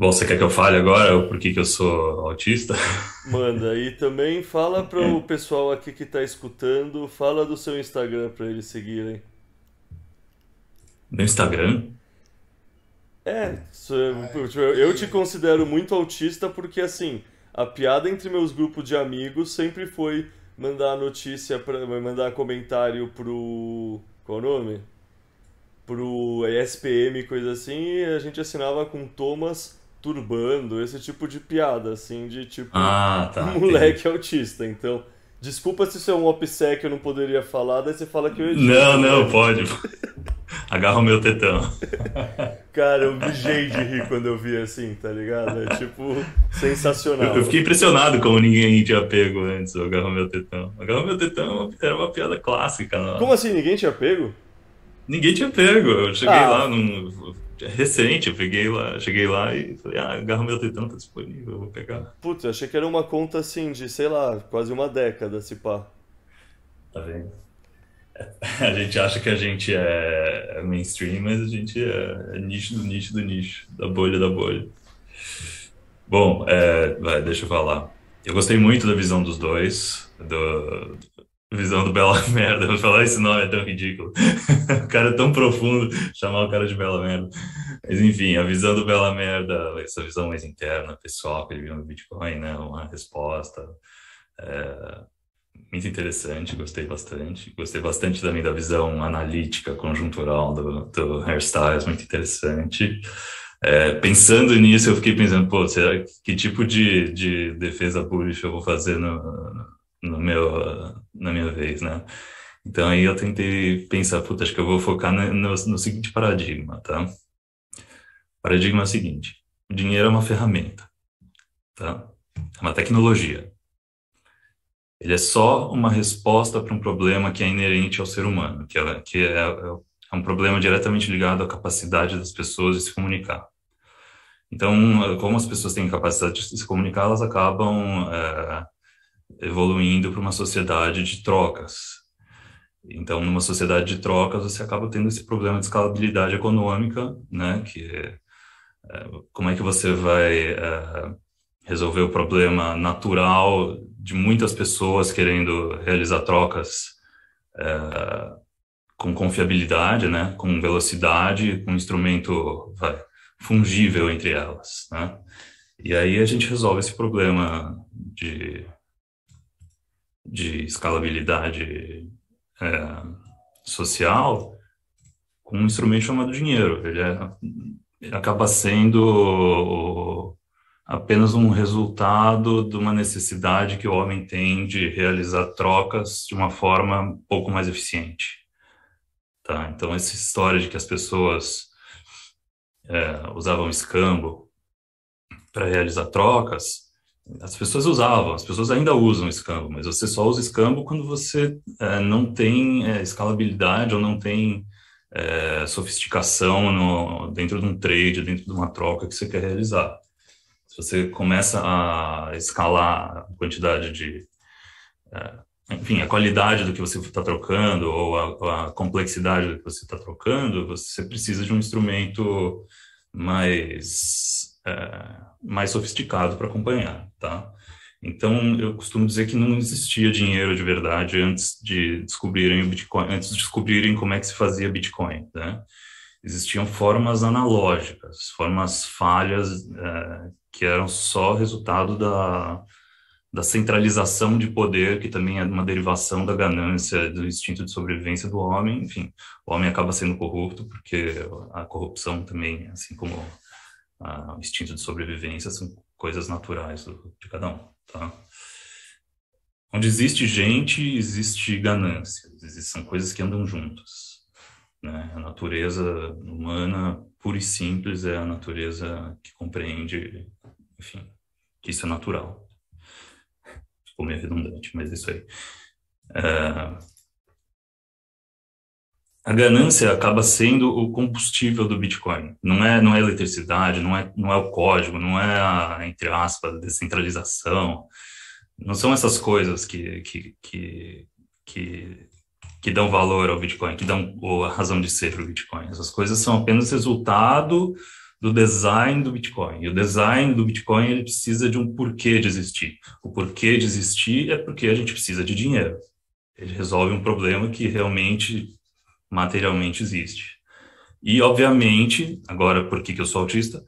Bom, você quer que eu fale agora por que, que eu sou autista? Manda, e também fala para o pessoal aqui que está escutando, fala do seu Instagram para eles seguirem. Meu Instagram? É, tipo, eu te considero muito autista porque, assim, a piada entre meus grupos de amigos sempre foi mandar notícia, pra, mandar comentário pro... qual o nome? Pro ESPM, coisa assim, e a gente assinava com Thomas turbando, esse tipo de piada, assim, de tipo, ah, tá, moleque entendi. É autista. Então, desculpa se isso é um opsec que eu não poderia falar, daí você fala que eu edito. Não, não, né? pode. Agarra o meu tetão. Cara, eu mijei de rir quando eu vi assim, tá ligado? É tipo, sensacional. Eu fiquei impressionado como ninguém tinha pego antes, o Agarra o meu tetão. Agarra o meu tetão era uma piada clássica. Como assim, ninguém tinha pego? Ninguém tinha pego. Eu cheguei ah. lá num recente, eu peguei lá, cheguei lá e falei, ah, agarro meu tetão, tá disponível, vou pegar. Putz, achei que era uma conta assim de, sei lá, quase uma década, se pá. Tá vendo? A gente acha que a gente é, é mainstream, mas a gente é, é nicho do nicho do nicho, da bolha da bolha. Bom, é, vai, deixa eu falar. Eu gostei muito da visão dos dois, do, Visão do Bela Merda. Falar esse nome é tão ridículo. o cara é tão profundo, chamar o cara de Bela Merda. Mas enfim, a visão do Bela Merda, essa visão mais interna, pessoal, que ele viu no Bitcoin, né? Uma resposta. É, muito interessante, gostei bastante. Gostei bastante também da visão analítica, conjuntural do, do Hairstyles, muito interessante. É, pensando nisso, eu fiquei pensando, pô, será que tipo de, de defesa bullish eu vou fazer no, no meu, na minha vez, né? Então aí eu tentei pensar, puta, acho que eu vou focar no, no, no seguinte paradigma, tá? O paradigma é o seguinte: o dinheiro é uma ferramenta, tá? É uma tecnologia. Ele é só uma resposta para um problema que é inerente ao ser humano, que, é, que é, é um problema diretamente ligado à capacidade das pessoas de se comunicar. Então, como as pessoas têm capacidade de se comunicar, elas acabam é, evoluindo para uma sociedade de trocas. Então, numa sociedade de trocas, você acaba tendo esse problema de escalabilidade econômica, né? Que é, é, como é que você vai é, resolver o problema natural de muitas pessoas querendo realizar trocas é, com confiabilidade, né? Com velocidade, com um instrumento vai, fungível entre elas, né? E aí a gente resolve esse problema de de escalabilidade é, social com um instrumento chamado dinheiro. Ele, é, ele acaba sendo apenas um resultado de uma necessidade que o homem tem de realizar trocas de uma forma um pouco mais eficiente. Tá? Então, essa história de que as pessoas é, usavam escambo para realizar trocas as pessoas usavam, as pessoas ainda usam escambo, mas você só usa escambo quando você é, não tem é, escalabilidade ou não tem é, sofisticação no, dentro de um trade, dentro de uma troca que você quer realizar. Se você começa a escalar a quantidade de. É, enfim, a qualidade do que você está trocando ou a, a complexidade do que você está trocando, você precisa de um instrumento mais é, mais sofisticado para acompanhar, tá? Então, eu costumo dizer que não existia dinheiro de verdade antes de descobrirem o Bitcoin, antes de descobrirem como é que se fazia Bitcoin, né? Existiam formas analógicas, formas falhas é, que eram só resultado da, da centralização de poder, que também é uma derivação da ganância, do instinto de sobrevivência do homem. Enfim, o homem acaba sendo corrupto, porque a corrupção também, assim como o instinto de sobrevivência são coisas naturais do, de cada um, tá? Onde existe gente, existe ganância, são coisas que andam juntas. Né? A natureza humana, pura e simples, é a natureza que compreende, enfim, que isso é natural. Ficou meio redundante, mas é isso aí. Uh, a ganância acaba sendo o combustível do Bitcoin. Não é, não é eletricidade, não é, não é o código, não é a, entre aspas, descentralização. Não são essas coisas que, que, que, que, que dão valor ao Bitcoin, que dão a razão de ser para o Bitcoin. Essas coisas são apenas resultado do design do Bitcoin. E o design do Bitcoin ele precisa de um porquê de existir. O porquê de existir é porque a gente precisa de dinheiro. Ele resolve um problema que realmente materialmente existe. E, obviamente, agora, por que, que eu sou autista?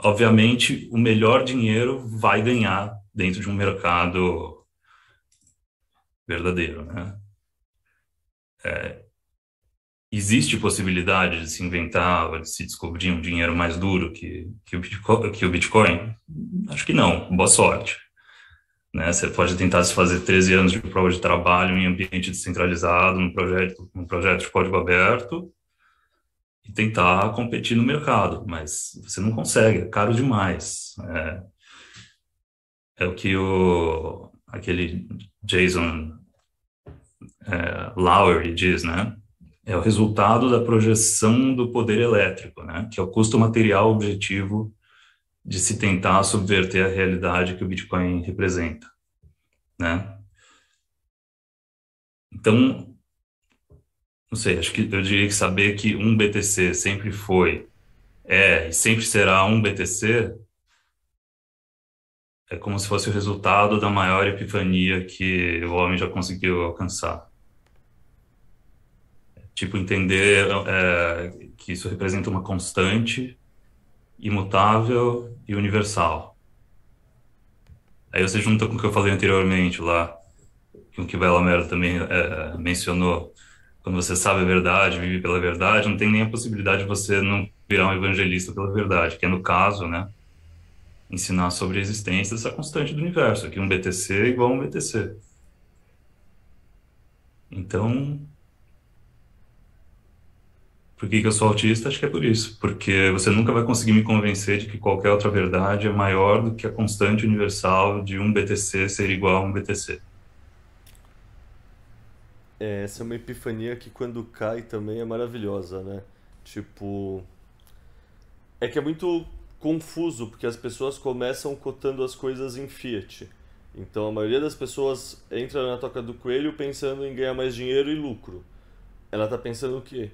obviamente, o melhor dinheiro vai ganhar dentro de um mercado verdadeiro, né? É, existe possibilidade de se inventar, de se descobrir um dinheiro mais duro que, que, o, Bitcoin, que o Bitcoin? Acho que não, boa sorte. Né? Você pode tentar se fazer 13 anos de prova de trabalho em ambiente descentralizado, num projeto, num projeto de código aberto, e tentar competir no mercado, mas você não consegue, é caro demais. É, é o que o, aquele Jason é, Lowry diz, né? É o resultado da projeção do poder elétrico, né? Que é o custo material objetivo de se tentar subverter a realidade que o Bitcoin representa, né? Então, não sei, acho que eu diria que saber que um BTC sempre foi, é e sempre será um BTC é como se fosse o resultado da maior epifania que o homem já conseguiu alcançar. Tipo, entender é, que isso representa uma constante imutável e universal. Aí você junta com o que eu falei anteriormente lá, com o que Bela Mera também é, mencionou. Quando você sabe a verdade, vive pela verdade, não tem nem a possibilidade de você não virar um evangelista pela verdade, que é no caso, né? Ensinar sobre a existência dessa constante do universo, que um BTC é igual um BTC. Então, por que, que eu sou autista? Acho que é por isso. Porque você nunca vai conseguir me convencer de que qualquer outra verdade é maior do que a constante universal de um BTC ser igual a um BTC. É, essa é uma epifania que quando cai também é maravilhosa, né? Tipo. É que é muito confuso, porque as pessoas começam cotando as coisas em fiat. Então a maioria das pessoas entra na toca do coelho pensando em ganhar mais dinheiro e lucro. Ela está pensando o quê?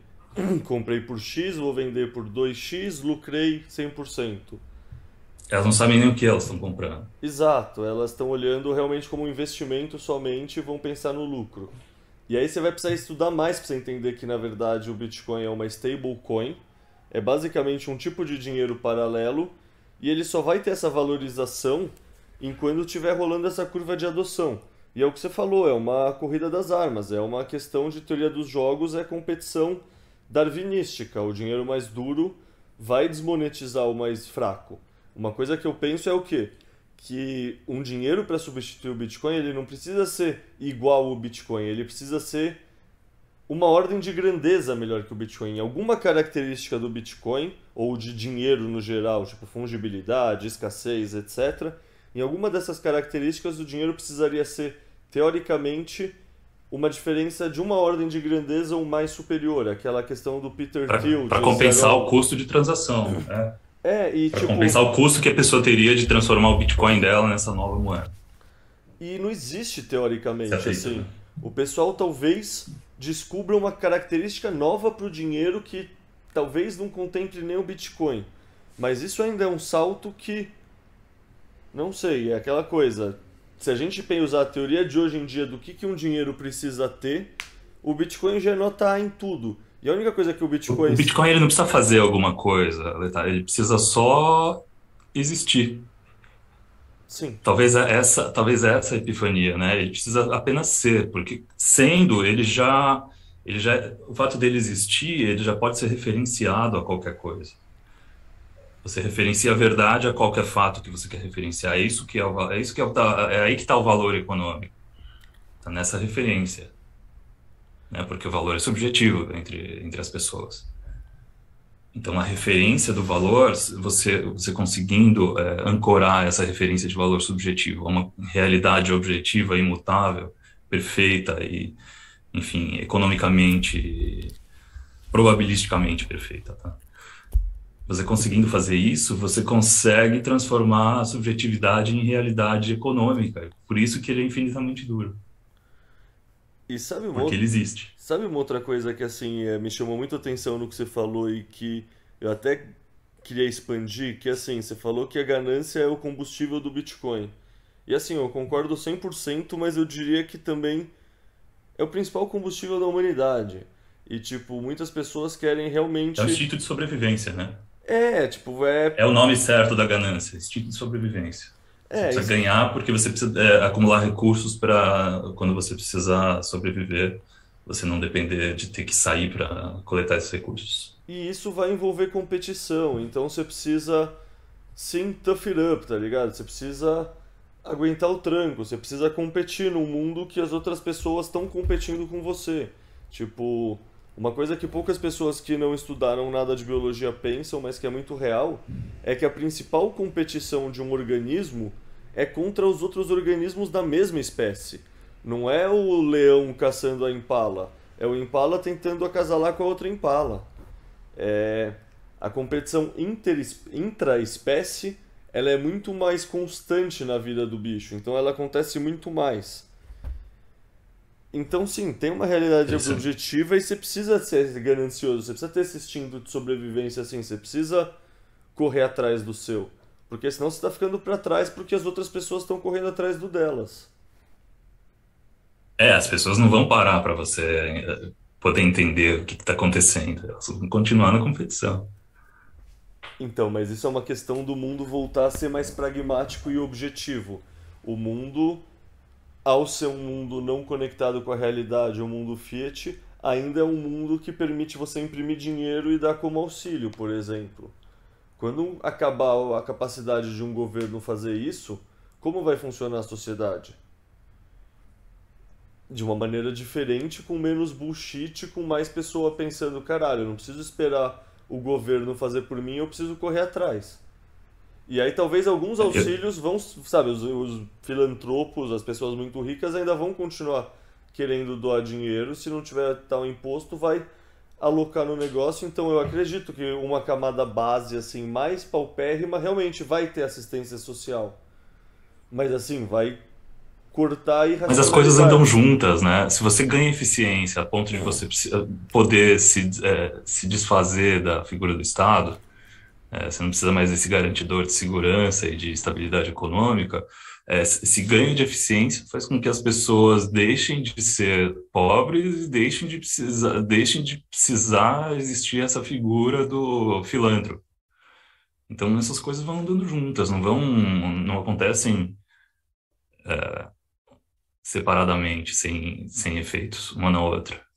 comprei por X, vou vender por 2X, lucrei 100%. Elas não sabem nem o que elas estão comprando. Exato, elas estão olhando realmente como um investimento somente e vão pensar no lucro. E aí você vai precisar estudar mais para você entender que na verdade o Bitcoin é uma stablecoin, é basicamente um tipo de dinheiro paralelo e ele só vai ter essa valorização enquanto estiver rolando essa curva de adoção. E é o que você falou, é uma corrida das armas, é uma questão de teoria dos jogos, é competição darwinística, o dinheiro mais duro vai desmonetizar o mais fraco. Uma coisa que eu penso é o quê? Que um dinheiro para substituir o Bitcoin, ele não precisa ser igual ao Bitcoin, ele precisa ser uma ordem de grandeza melhor que o Bitcoin. Alguma característica do Bitcoin, ou de dinheiro no geral, tipo fungibilidade, escassez, etc., em alguma dessas características, o dinheiro precisaria ser, teoricamente, uma diferença de uma ordem de grandeza ou mais superior, aquela questão do Peter pra, Thiel. Para compensar zero... o custo de transação. Né? É, e pra tipo... compensar o custo que a pessoa teria de transformar o Bitcoin dela nessa nova moeda. E não existe teoricamente assim. Né? O pessoal talvez descubra uma característica nova para o dinheiro que talvez não contemple nem o Bitcoin. Mas isso ainda é um salto que. Não sei, é aquela coisa se a gente usar a teoria de hoje em dia do que, que um dinheiro precisa ter, o Bitcoin já está em tudo. E a única coisa que o Bitcoin. O Bitcoin ele não precisa fazer alguma coisa, ele precisa só existir. Sim. Talvez é essa, talvez é essa é a epifania, né? Ele precisa apenas ser, porque sendo ele já, ele já, o fato dele existir, ele já pode ser referenciado a qualquer coisa. Você referencia a verdade a qualquer fato que você quer referenciar. É isso que é, o, é isso que é, o, é aí que está o valor econômico. Está nessa referência, né? Porque o valor é subjetivo entre entre as pessoas. Então a referência do valor, você você conseguindo é, ancorar essa referência de valor subjetivo a uma realidade objetiva, imutável, perfeita e, enfim, economicamente, probabilisticamente perfeita, tá? Você conseguindo fazer isso, você consegue transformar a subjetividade em realidade econômica. Por isso que ele é infinitamente duro. E sabe uma Porque outra... ele existe. Sabe uma outra coisa que assim é, me chamou muita atenção no que você falou e que eu até queria expandir, que é assim, você falou que a ganância é o combustível do Bitcoin. E assim, eu concordo 100%, mas eu diria que também é o principal combustível da humanidade. E tipo, muitas pessoas querem realmente É o instinto de sobrevivência, né? É, tipo, é. É o nome certo da ganância, instinto de sobrevivência. É, você é, precisa isso. ganhar porque você precisa é, acumular recursos para quando você precisar sobreviver, você não depender de ter que sair para coletar esses recursos. E isso vai envolver competição, então você precisa sim tough it up, tá ligado? Você precisa aguentar o tranco, você precisa competir num mundo que as outras pessoas estão competindo com você. Tipo, uma coisa que poucas pessoas que não estudaram nada de biologia pensam, mas que é muito real, é que a principal competição de um organismo é contra os outros organismos da mesma espécie. Não é o leão caçando a impala, é o impala tentando acasalar com a outra impala. É... A competição intra-espécie ela é muito mais constante na vida do bicho, então ela acontece muito mais. Então, sim, tem uma realidade Isso. objetiva e você precisa ser ganancioso, você precisa ter esse instinto de sobrevivência assim, você precisa correr atrás do seu. Porque senão você está ficando para trás porque as outras pessoas estão correndo atrás do delas. É, as pessoas não vão parar para você eh, poder entender o que está acontecendo. Elas vão continuar na competição. Então, mas isso é uma questão do mundo voltar a ser mais pragmático e objetivo. O mundo ao ser um mundo não conectado com a realidade, o um mundo Fiat, ainda é um mundo que permite você imprimir dinheiro e dar como auxílio, por exemplo. Quando acabar a capacidade de um governo fazer isso, como vai funcionar a sociedade? De uma maneira diferente, com menos bullshit, com mais pessoa pensando, caralho, eu não preciso esperar o governo fazer por mim, eu preciso correr atrás. E aí talvez alguns é auxílios vão, sabe, os, os, filantropos, as pessoas muito ricas ainda vão continuar querendo doar dinheiro, se não tiver tal imposto, vai alocar no negócio. Então eu acredito que uma camada base assim mais paupérrima realmente vai ter assistência social. Mas assim, vai cortar e Mas as coisas andam juntas, né? Se você ganha eficiência a ponto de você poder se, é, se desfazer da figura do Estado, é, você não precisa mais desse garantidor de segurança e de estabilidade econômica. É, esse ganho de eficiência faz com que as pessoas deixem de ser pobres e deixem de precisar, deixem de precisar existir essa figura do filantro. Então essas coisas vão andando juntas, não vão, não acontecem é, separadamente, sem, sem efeitos uma na outra.